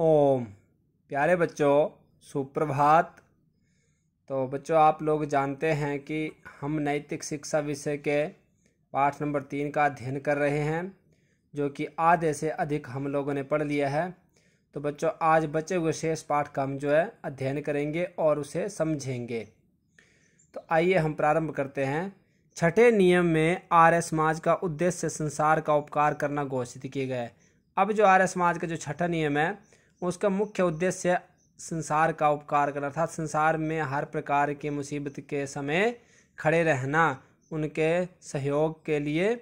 ओम प्यारे बच्चों सुप्रभात तो बच्चों आप लोग जानते हैं कि हम नैतिक शिक्षा विषय के पाठ नंबर तीन का अध्ययन कर रहे हैं जो कि आधे से अधिक हम लोगों ने पढ़ लिया है तो बच्चों आज बचे हुए शेष पाठ का हम जो है अध्ययन करेंगे और उसे समझेंगे तो आइए हम प्रारंभ करते हैं छठे नियम में आर्य समाज का उद्देश्य संसार का उपकार करना घोषित किए गए अब जो आर्य समाज का जो छठा नियम है उसका मुख्य उद्देश्य संसार का उपकार करना था संसार में हर प्रकार के मुसीबत के समय खड़े रहना उनके सहयोग के लिए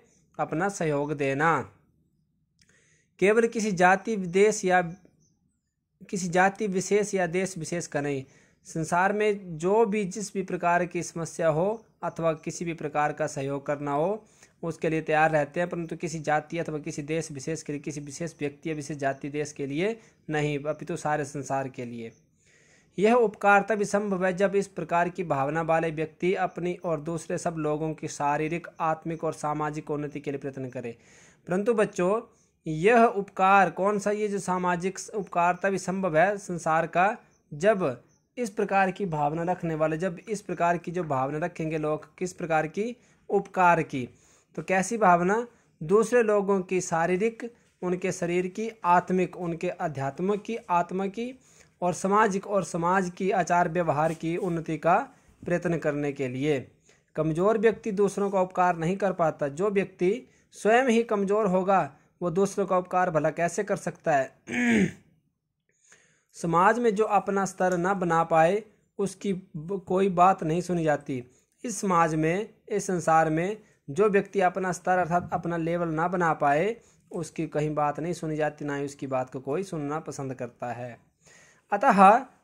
अपना सहयोग देना केवल किसी जाति देश या किसी जाति विशेष या देश विशेष का नहीं संसार में जो भी जिस भी प्रकार की समस्या हो अथवा किसी भी प्रकार का सहयोग करना हो उसके लिए तैयार रहते हैं परंतु किसी जाति अथवा किसी देश विशेष के लिए किसी विशेष व्यक्ति या विशेष जाति देश के लिए नहीं अपितु तो सारे संसार के लिए यह उपकार तभी संभव है जब इस प्रकार की भावना वाले व्यक्ति अपनी और दूसरे सब लोगों की शारीरिक आत्मिक और सामाजिक उन्नति के लिए प्रयत्न करे परंतु बच्चों यह उपकार कौन सा ये जो सामाजिक उपकार तभी संभव है संसार का जब इस प्रकार की भावना रखने वाले जब इस प्रकार की जो भावना रखेंगे लोग किस प्रकार की उपकार की तो कैसी भावना दूसरे लोगों की शारीरिक उनके शरीर की आत्मिक उनके अध्यात्मिक की आत्मा की और सामाजिक और समाज की आचार व्यवहार की उन्नति का प्रयत्न करने के लिए कमज़ोर व्यक्ति दूसरों का उपकार नहीं कर पाता जो व्यक्ति स्वयं ही कमज़ोर होगा वो दूसरों का उपकार भला कैसे कर सकता है समाज में जो अपना स्तर न बना पाए उसकी कोई बात नहीं सुनी जाती इस समाज में इस संसार में जो व्यक्ति अपना स्तर अर्थात अपना लेवल ना बना पाए उसकी कहीं बात नहीं सुनी जाती ना ही उसकी बात को कोई सुनना पसंद करता है अतः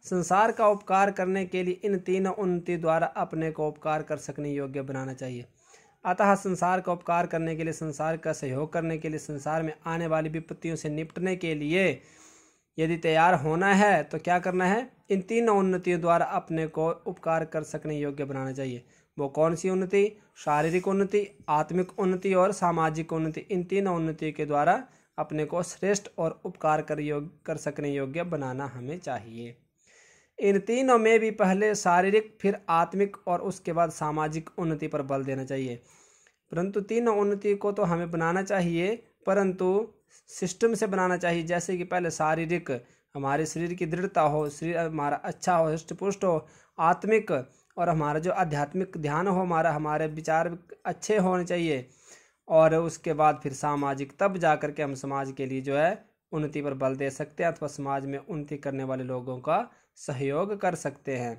संसार का उपकार करने के लिए इन तीनों उन्नति द्वारा अपने को उपकार कर सकने योग्य बनाना चाहिए अतः संसार का उपकार करने के लिए संसार का सहयोग करने के लिए संसार में आने वाली विपत्तियों से निपटने के लिए यदि तैयार होना है तो क्या करना है इन तीनों उन्नतियों द्वारा अपने को उपकार कर सकने योग्य बनाना चाहिए वो कौन सी उन्नति शारीरिक उन्नति आत्मिक उन्नति और सामाजिक उन्नति इन तीन उन्नति के द्वारा अपने को श्रेष्ठ और उपकार कर योग कर सकने योग्य बनाना हमें चाहिए इन तीनों में भी पहले शारीरिक फिर आत्मिक और उसके बाद सामाजिक उन्नति पर बल देना चाहिए परंतु तीनों उन्नति को तो हमें बनाना चाहिए परंतु सिस्टम से बनाना चाहिए जैसे कि पहले शारीरिक हमारे शरीर की दृढ़ता हो शरीर हमारा अच्छा हो हृष्ट पुष्ट हो आत्मिक और हमारा जो आध्यात्मिक ध्यान हो हमारा हमारे विचार अच्छे होने चाहिए और उसके बाद फिर सामाजिक तब जा कर के हम समाज के लिए जो है उन्नति पर बल दे सकते हैं अथवा समाज में उन्नति करने वाले लोगों का सहयोग कर सकते हैं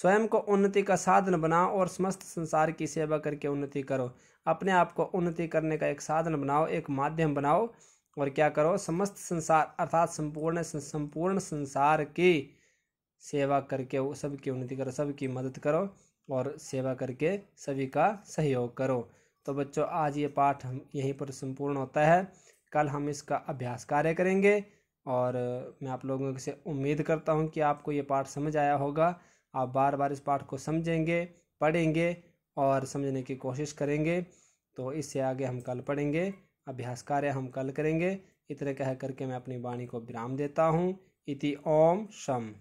स्वयं को उन्नति का साधन बनाओ और समस्त संसार की सेवा करके उन्नति करो अपने आप को उन्नति करने का एक साधन बनाओ एक माध्यम बनाओ और क्या करो समस्त संसार अर्थात संपूर्ण संपूर्ण संसार की सेवा करके सबकी उन्नति करो सबकी मदद करो और सेवा करके सभी का सहयोग करो तो बच्चों आज ये पाठ हम यहीं पर संपूर्ण होता है कल हम इसका अभ्यास कार्य करेंगे और मैं आप लोगों से उम्मीद करता हूँ कि आपको ये पाठ समझ आया होगा आप बार बार इस पाठ को समझेंगे पढ़ेंगे और समझने की कोशिश करेंगे तो इससे आगे हम कल पढ़ेंगे अभ्यास कार्य हम कल करेंगे इतने कह करके मैं अपनी वाणी को विराम देता हूँ इति ओम शम